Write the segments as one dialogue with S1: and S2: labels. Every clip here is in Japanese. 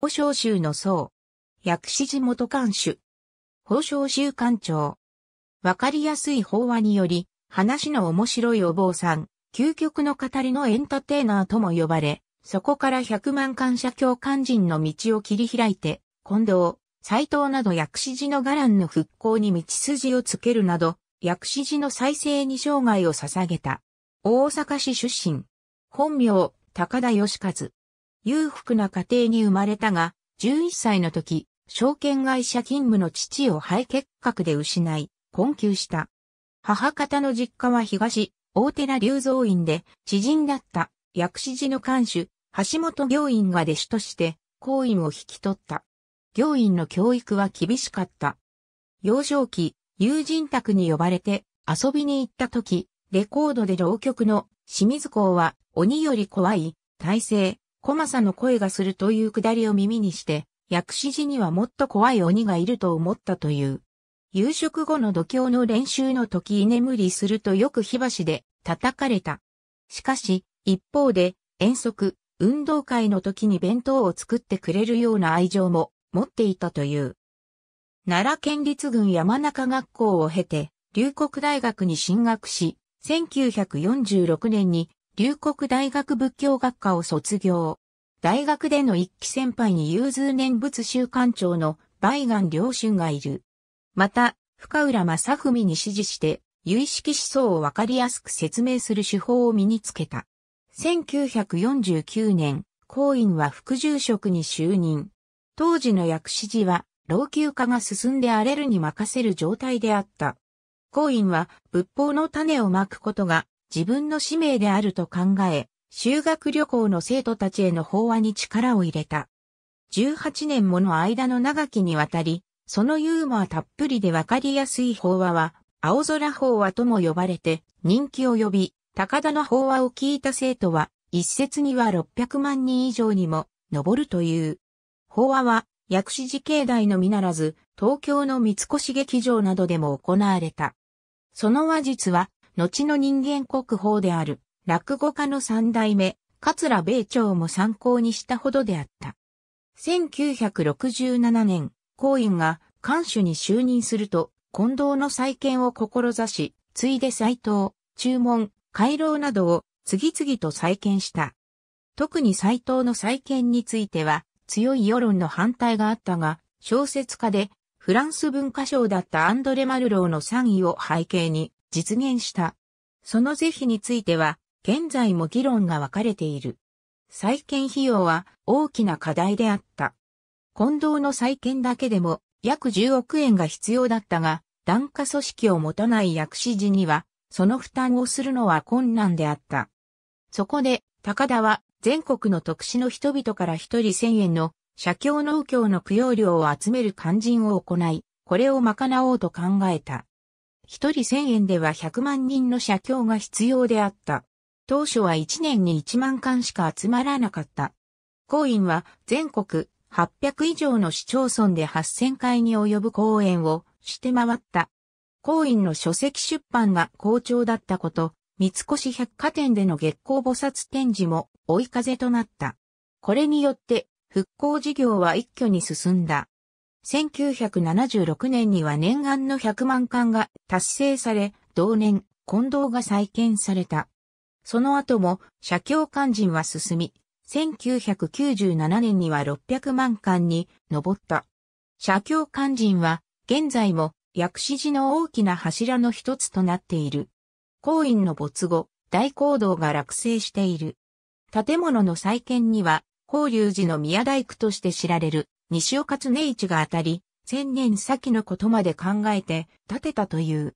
S1: 保証州の僧。薬師寺元監守。保証州官長。わかりやすい法話により、話の面白いお坊さん、究極の語りのエンターテイナーとも呼ばれ、そこから百万感謝教官人の道を切り開いて、近藤、斎藤など薬師寺の伽藍の復興に道筋をつけるなど、薬師寺の再生に生涯を捧げた。大阪市出身。本名、高田義和。裕福な家庭に生まれたが、11歳の時、証券会社勤務の父を肺結核で失い、困窮した。母方の実家は東、大寺龍造院で、知人だった、薬師寺の監守、橋本病院が弟子として、行員を引き取った。行員の教育は厳しかった。幼少期、友人宅に呼ばれて遊びに行った時、レコードで浪曲の清水公は鬼より怖い、体制、小政の声がするというくだりを耳にして、薬師寺にはもっと怖い鬼がいると思ったという。夕食後の度胸の練習の時居眠りするとよく火箸で叩かれた。しかし、一方で、遠足、運動会の時に弁当を作ってくれるような愛情も持っていたという。奈良県立軍山中学校を経て、龍谷大学に進学し、1946年に龍谷大学仏教学科を卒業。大学での一期先輩に有通念仏習館長の梅岩良春がいる。また、深浦正文に指示して、有意識思想をわかりやすく説明する手法を身につけた。1949年、公院は副住職に就任。当時の薬師寺は、老朽化が進んで荒れるに任せる状態であった。公院は、仏法の種をまくことが自分の使命であると考え、修学旅行の生徒たちへの法話に力を入れた。18年もの間の長きにわたり、そのユーモアたっぷりでわかりやすい法話は、青空法話とも呼ばれて人気を呼び、高田の法話を聞いた生徒は、一説には600万人以上にも上るという。法話は、薬師寺境内のみならず、東京の三越劇場などでも行われた。その話術は、後の人間国宝である、落語家の三代目、桂米朝も参考にしたほどであった。1967年、公院が官守に就任すると、近藤の再建を志し、ついで斎藤、注文、回廊などを次々と再建した。特に斎藤の再建については、強い世論の反対があったが、小説家で、フランス文化賞だったアンドレ・マルローの賛意を背景に、実現した。その是非については、現在も議論が分かれている。再建費用は大きな課題であった。近藤の再建だけでも約10億円が必要だったが、団家組織を持たない薬師寺には、その負担をするのは困難であった。そこで、高田は全国の特殊の人々から一人千円の社協農協の供養料を集める肝心を行い、これを賄おうと考えた。一人1000円では100万人の写経が必要であった。当初は1年に1万巻しか集まらなかった。公院は全国800以上の市町村で8000回に及ぶ講演をして回った。公院の書籍出版が好調だったこと、三越百貨店での月光菩薩展示も追い風となった。これによって復興事業は一挙に進んだ。1976年には念願の100万巻が達成され、同年、近藤が再建された。その後も、社協肝心は進み、1997年には600万巻に上った。社協肝心は、現在も、薬師寺の大きな柱の一つとなっている。公院の没後、大行動が落成している。建物の再建には、法隆寺の宮大工として知られる西尾勝根一が当たり、千年先のことまで考えて建てたという。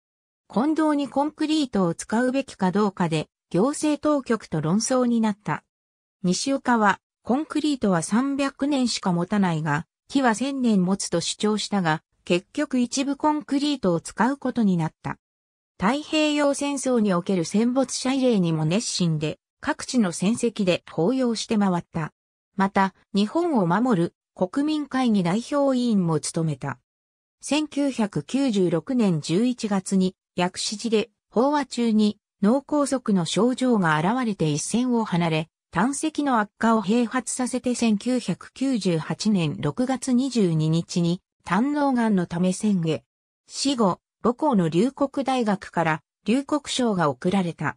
S1: 近藤にコンクリートを使うべきかどうかで、行政当局と論争になった。西岡は、コンクリートは300年しか持たないが、木は1000年持つと主張したが、結局一部コンクリートを使うことになった。太平洋戦争における戦没者慰霊にも熱心で、各地の戦績で抱擁して回った。また、日本を守る国民会議代表委員も務めた。1996年11月に薬師寺で法話中に脳梗塞の症状が現れて一線を離れ、胆石の悪化を併発させて1998年6月22日に胆脳癌のため宣言。死後、母校の龍谷大学から龍谷賞が贈られた。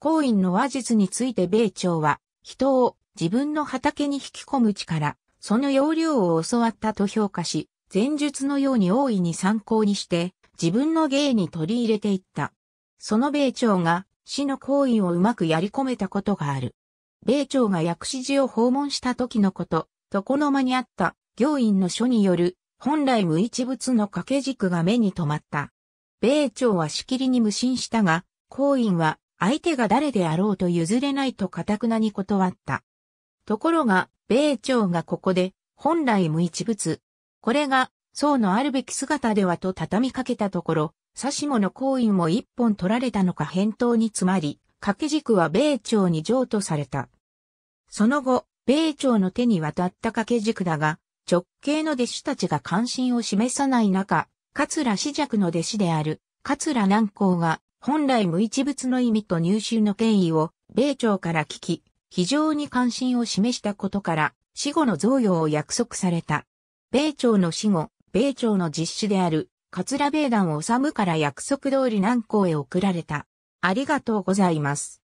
S1: 行員の話術について米朝は、人を自分の畑に引き込む力、その要領を教わったと評価し、前述のように大いに参考にして、自分の芸に取り入れていった。その米朝が、死の行為をうまくやり込めたことがある。米朝が薬師寺を訪問した時のこと、床の間にあった行員の書による、本来無一物の掛け軸が目に留まった。米朝はしきりに無心したが、行員は相手が誰であろうと譲れないと堅くなに断った。ところが、米朝がここで、本来無一物。これが、宋のあるべき姿ではと畳みかけたところ、指し物行為も一本取られたのか返答に詰まり、掛け軸は米朝に譲渡された。その後、米朝の手に渡った掛け軸だが、直系の弟子たちが関心を示さない中、桂史尺の弟子である、桂南光が、本来無一物の意味と入手の権威を、米朝から聞き、非常に関心を示したことから、死後の贈与を約束された。米朝の死後、米朝の実施である、桂米団を治から約束通り南港へ送られた。ありがとうございます。